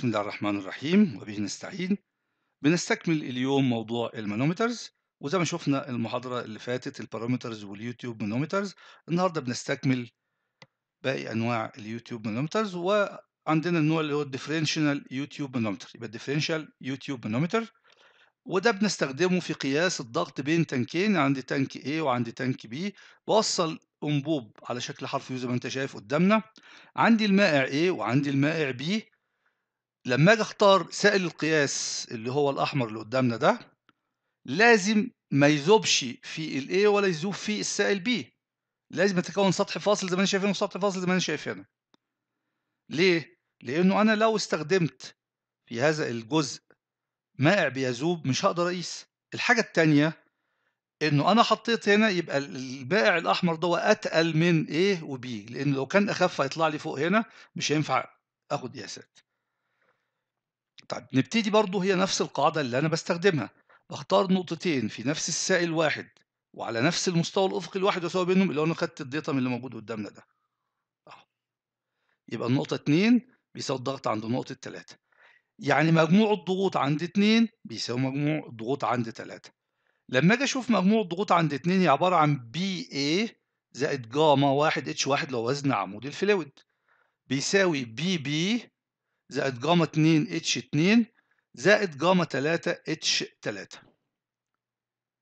بسم الله الرحمن الرحيم وبه نستعين بنستكمل اليوم موضوع المانومترز وزي ما شفنا المحاضرة اللي فاتت البارامترز واليوتيوب مانومترز النهاردة بنستكمل باقي أنواع اليوتيوب مانومترز وعندنا النوع اللي هو الديفرنشنال يوتيوب مانومتر يبقى الديفرنشال يوتيوب مانومتر وده بنستخدمه في قياس الضغط بين تانكين عندي تانك A وعندي تانك B بوصل أنبوب على شكل حرف يو زي ما أنت شايف قدامنا عندي المائع A وعندي المائع B لما اجي اختار سائل القياس اللي هو الاحمر اللي قدامنا ده لازم ما يذوبش في A ولا يذوب في السائل B لازم يتكون سطح فاصل زي ما انا شايف هنا وسطح فاصل زي ما انا شايف هنا ليه لانه انا لو استخدمت في هذا الجزء مائع بيذوب مش هقدر اقيس الحاجه الثانيه انه انا حطيت هنا يبقى البائع الاحمر ده اتقل من A وB لان لو كان اخف هيطلع لي فوق هنا مش هينفع اخد قياسات طيب نبتدي برضه هي نفس القاعدة اللي أنا بستخدمها بختار نقطتين في نفس السائل واحد وعلى نفس المستوى الأفقي الواحد وسوا بينهم اللي هو أنا خدت الداتا من اللي موجود قدامنا ده أه. يبقى النقطة 2 بيساوي الضغط عند نقطة 3 يعني مجموع الضغوط عند 2 بيساوي مجموع الضغوط عند 3 لما اجي اشوف مجموع الضغوط عند 2 هي عبارة عن بي اي زائد جاما 1 اتش 1 لو وزن عمود الفلويد بيساوي بي بي زائد جاما 2 اتش 2 زائد جاما 3 اتش 3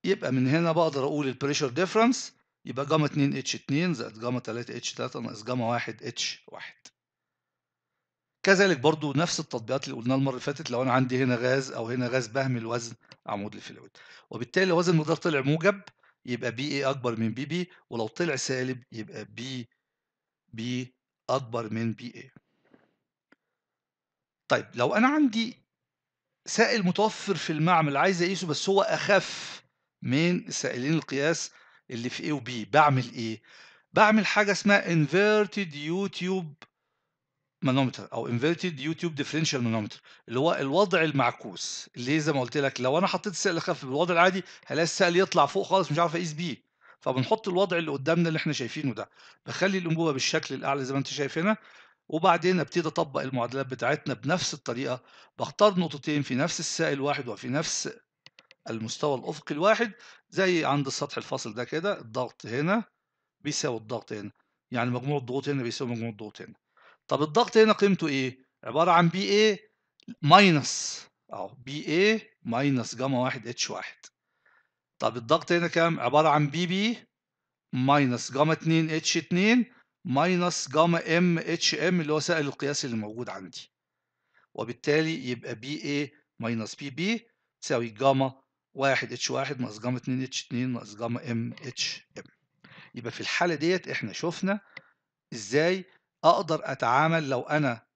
يبقى من هنا بقدر اقول البريشر ديفرنس يبقى جاما 2 اتش 2 زائد جاما 3 اتش 3 ناقص جاما 1 اتش 1 كذلك برضو نفس التطبيقات اللي قلناها المره اللي فاتت لو انا عندي هنا غاز او هنا غاز بهمل وزن عمود الفلويد وبالتالي لو وزن المقدار طلع موجب يبقى بي اي اكبر من بي بي ولو طلع سالب يبقى بي بي اكبر من بي اي طيب لو انا عندي سائل متوفر في المعمل عايز اقيسه بس هو اخف من سائلين القياس اللي في A و B بعمل ايه بعمل حاجه اسمها inverted يوتيوب مانومتر او inverted يوتيوب ديفرنشال مانومتر اللي هو الوضع المعكوس اللي هي زي ما قلت لك لو انا حطيت السائل اخف بالوضع العادي هلاقي السائل يطلع فوق خالص مش عارف اقيس بيه فبنحط الوضع اللي قدامنا اللي احنا شايفينه ده بخلي الانبوبه بالشكل الاعلى زي ما انت شايف هنا وبعدين ابتدي اطبق المعادلات بتاعتنا بنفس الطريقه بختار نقطتين في نفس السائل واحد وفي نفس المستوى الافقي الواحد زي عند السطح الفاصل ده كده الضغط هنا بيساوي الضغط هنا يعني مجموع الضغوط هنا بيساوي مجموع الضغوط هنا طب الضغط هنا قيمته ايه عباره عن بي اي ماينس اهو بي اي ماينس جاما واحد اتش واحد طب الضغط هنا كام عباره عن بي بي ماينس جاما اتنين اتش اتنين ماينس جاما ام اتش ام اللي هو سائل القياس اللي موجود عندي وبالتالي يبقى بي اي ماينس بي بي تساوي جاما 1 اتش 1 ناقص جاما 2 اتش 2 ناقص جاما ام اتش ام يبقى في الحالة ديت احنا شفنا ازاي اقدر اتعامل لو انا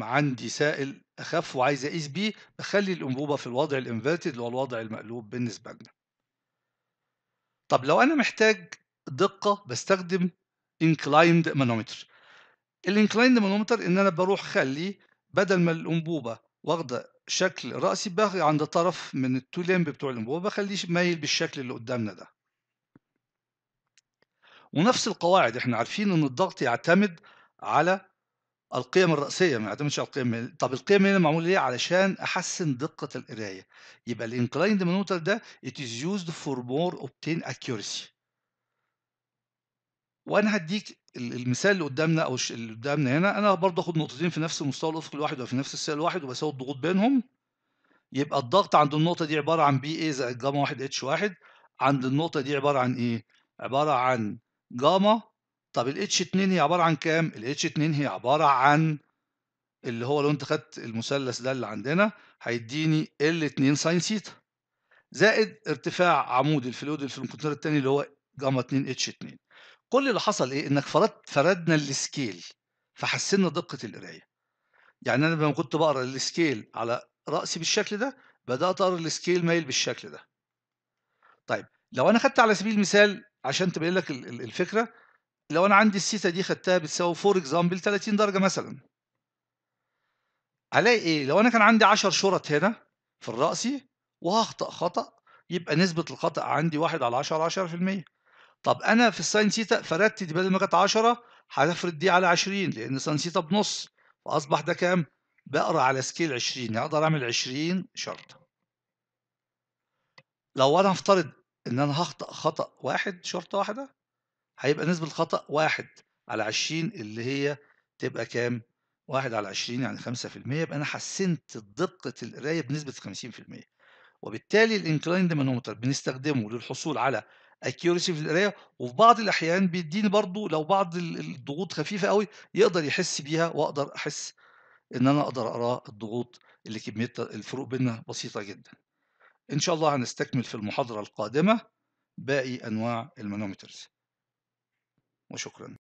عندي سائل اخف وعايز اقيس بيه بخلي الانبوبة في الوضع الانفيرتد اللي هو الوضع المقلوب بالنسبة لنا طب لو انا محتاج دقة بستخدم inclined manometer الانكلايند مانومتر ان انا بروح خلي بدل ما الانبوبه واخده شكل راسي باخد عند طرف من التولمب بتوع الانبوبه بخليه مايل بالشكل اللي قدامنا ده ونفس القواعد احنا عارفين ان الضغط يعتمد على القيم الرأسية ما يعتمدش على القيم طب القيم هنا معمول ليه علشان أحسن دقة القراية يبقى الانكلايند مانومتر ده it is used for more obtain accuracy وانا هديك المثال اللي قدامنا او اللي قدامنا هنا انا برضه اخد نقطتين في نفس المستوى الافقي الواحد وفي نفس السيل الواحد وبساوي الضغوط بينهم يبقى الضغط عند النقطه دي عباره عن بي اي زائد جاما 1 اتش 1 عند النقطه دي عباره عن ايه عباره عن جاما طب الاتش 2 هي عباره عن كام الاتش 2 هي عباره عن اللي هو لو انت خدت المثلث ده اللي عندنا هيديني ال 2 ساين ثيتا زائد ارتفاع عمود الفلويد في الكونتينر الثاني اللي هو جاما 2 اتش 2 كل اللي حصل إيه إنك فرد فردنا السكيل فحسنا دقة القراية يعني أنا لما كنت بقرا السكيل على رأسي بالشكل ده بدأت أقرا السكيل مايل بالشكل ده طيب لو أنا خدت على سبيل المثال عشان تبين لك الفكرة لو أنا عندي السيتا دي خدتها بتساوي فور اكزامبل 30 درجة مثلا الاقي إيه لو أنا كان عندي 10 شرط هنا في الرأسي وهخطأ خطأ يبقى نسبة الخطأ عندي 1 على 10 10% طب انا في الساين ثيتا فردت دي بدل ما كانت 10 هفرد دي على 20 لان ساين ثيتا بنص فاصبح ده كام؟ بقرا على سكيل 20 يعني اقدر اعمل 20 شرطه. لو انا هفترض ان انا هخطا خطا واحد شرطه واحده هيبقى نسبه الخطا واحد على 20 اللي هي تبقى كام؟ واحد على 20 يعني 5% يبقى انا حسنت دقه القرايه بنسبه 50% وبالتالي الانكلايند مانومتر بنستخدمه للحصول على اكيورسي في القرايه وفي بعض الاحيان بيديني برضو لو بعض الضغوط خفيفه قوي يقدر يحس بيها واقدر احس ان انا اقدر اقرا الضغوط اللي كميه الفروق بينها بسيطه جدا ان شاء الله هنستكمل في المحاضره القادمه باقي انواع المانومترز وشكرا